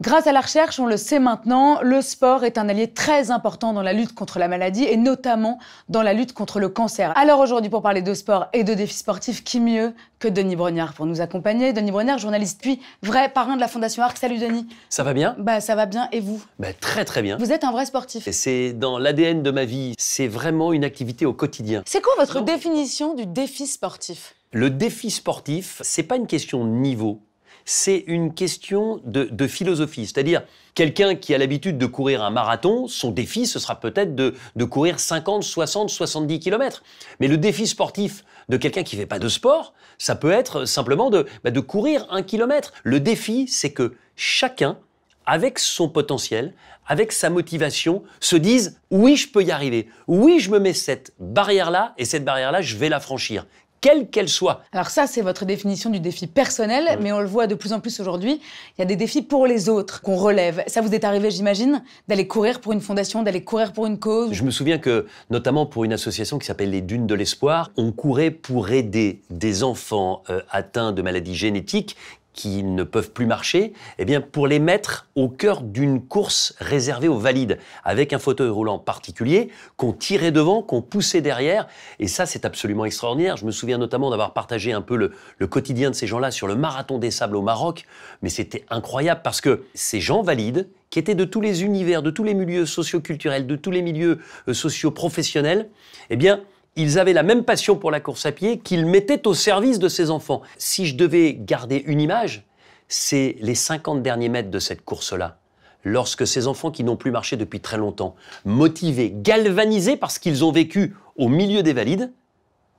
Grâce à la recherche, on le sait maintenant, le sport est un allié très important dans la lutte contre la maladie et notamment dans la lutte contre le cancer. Alors aujourd'hui, pour parler de sport et de défis sportifs, qui mieux que Denis Brognard pour nous accompagner Denis Brognard, journaliste puis vrai parrain de la Fondation Arc. Salut Denis. Ça va bien Bah ça va bien et vous bah, très très bien. Vous êtes un vrai sportif. C'est dans l'ADN de ma vie. C'est vraiment une activité au quotidien. C'est quoi votre définition du défi sportif le défi sportif, c'est pas une question de niveau, c'est une question de, philosophie. C'est-à-dire, quelqu'un qui a l'habitude de courir un marathon, son défi, ce sera peut-être de, courir 50, 60, 70 km. Mais le défi sportif de quelqu'un qui ne fait pas de sport, ça peut être simplement de, bah, de courir un kilomètre. Le défi, c'est que chacun, avec son potentiel, avec sa motivation, se dise « oui, je peux y arriver. Oui, je me mets cette barrière-là et cette barrière-là, je vais la franchir quelle qu'elle soit. Alors ça, c'est votre définition du défi personnel, mais on le voit de plus en plus aujourd'hui, il y a des défis pour les autres qu'on relève. Ça vous est arrivé, j'imagine, d'aller courir pour une fondation, d'aller courir pour une cause Je me souviens que, notamment pour une association qui s'appelle les Dunes de l'Espoir, on courait pour aider des enfants euh, atteints de maladies génétiques qui ne peuvent plus marcher, eh bien pour les mettre au cœur d'une course réservée aux valides, avec un fauteuil roulant particulier qu'on tirait devant, qu'on poussait derrière. Et ça, c'est absolument extraordinaire. Je me souviens notamment d'avoir partagé un peu le, quotidien de ces gens-là sur le marathon des sables au Maroc, mais c'était incroyable parce que ces gens valides, qui étaient de tous les univers, de tous les milieux socioculturels, de tous les milieux euh, socioprofessionnels, eh bien, ils avaient la même passion pour la course à pied qu'ils mettaient au service de ces enfants. Si je devais garder une image, c'est les 50 derniers mètres de cette course-là. Lorsque ces enfants qui n'ont plus marché depuis très longtemps, motivés, galvanisés parce qu'ils ont vécu au milieu des valides,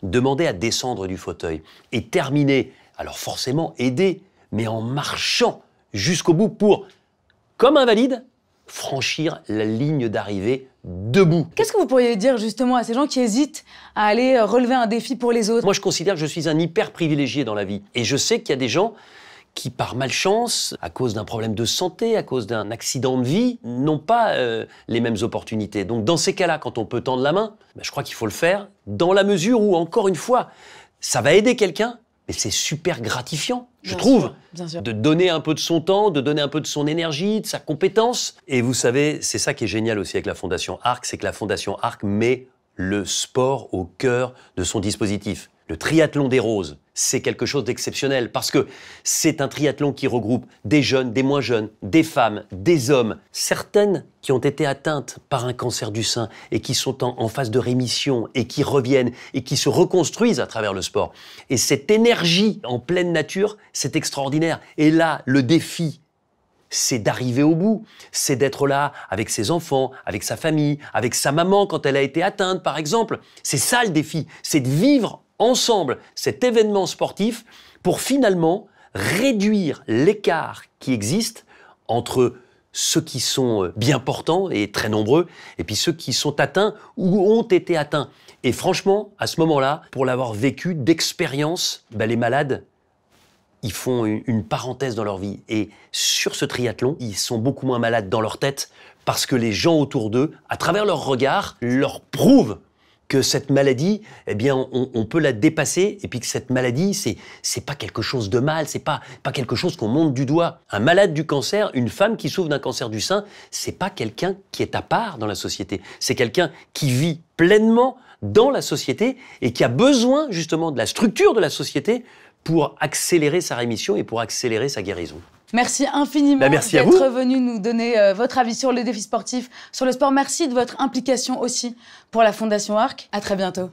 demandaient à descendre du fauteuil et terminaient, alors forcément aidés, mais en marchant jusqu'au bout pour, comme valide, franchir la ligne d'arrivée debout. Qu'est-ce que vous pourriez dire justement à ces gens qui hésitent à aller euh, relever un défi pour les autres Moi, je considère que je suis un hyper privilégié dans la vie. Et je sais qu'il y a des gens qui, par malchance, à cause d'un problème de santé, à cause d'un accident de vie, n'ont pas euh, les mêmes opportunités. Donc, dans ces cas-là, quand on peut tendre la main, ben, je crois qu'il faut le faire dans la mesure où, encore une fois, ça va aider quelqu'un, mais c'est super gratifiant je trouve, de donner un peu de son temps, de donner un peu de son énergie, de sa compétence. Et vous savez, c'est ça qui est génial aussi avec la Fondation Arc, c'est que la Fondation Arc met le sport au cœur de son dispositif. Le triathlon des roses, c'est quelque chose d'exceptionnel parce que c'est un triathlon qui regroupe des jeunes, des moins jeunes, des femmes, des hommes, certaines qui ont été atteintes par un cancer du sein et qui sont en, phase de rémission et qui reviennent et qui se reconstruisent à travers le sport. Et cette énergie en pleine nature, c'est extraordinaire. Et là, le défi c'est d'arriver au bout, c'est d'être là avec ses enfants, avec sa famille, avec sa maman quand elle a été atteinte par exemple. C'est ça le défi, c'est de vivre ensemble cet événement sportif pour finalement réduire l'écart qui existe entre ceux qui sont euh, bien portants et très nombreux, et puis ceux qui sont atteints ou ont été atteints. Et franchement, à ce moment-là, pour l'avoir vécu d'expérience, ben, les malades, ils font une parenthèse dans leur vie. Et sur ce triathlon, ils sont beaucoup moins malades dans leur tête parce que les gens autour d'eux, à travers leur regard, leur prouvent que cette maladie, eh bien, on, peut la dépasser et puis que cette maladie, c'est n'est pas quelque chose de mal, c'est pas pas quelque chose qu'on monte du doigt. Un malade du cancer, une femme qui souffre d'un cancer du sein, c'est pas quelqu'un qui est à part dans la société. C'est quelqu'un qui vit pleinement dans la société et qui a besoin justement de la structure de la société pour accélérer sa rémission et pour accélérer sa guérison. Merci infiniment bah, d'être venu nous donner euh, votre avis sur le défi sportif, sur le sport. Merci de votre implication aussi pour la Fondation ARC. À très bientôt.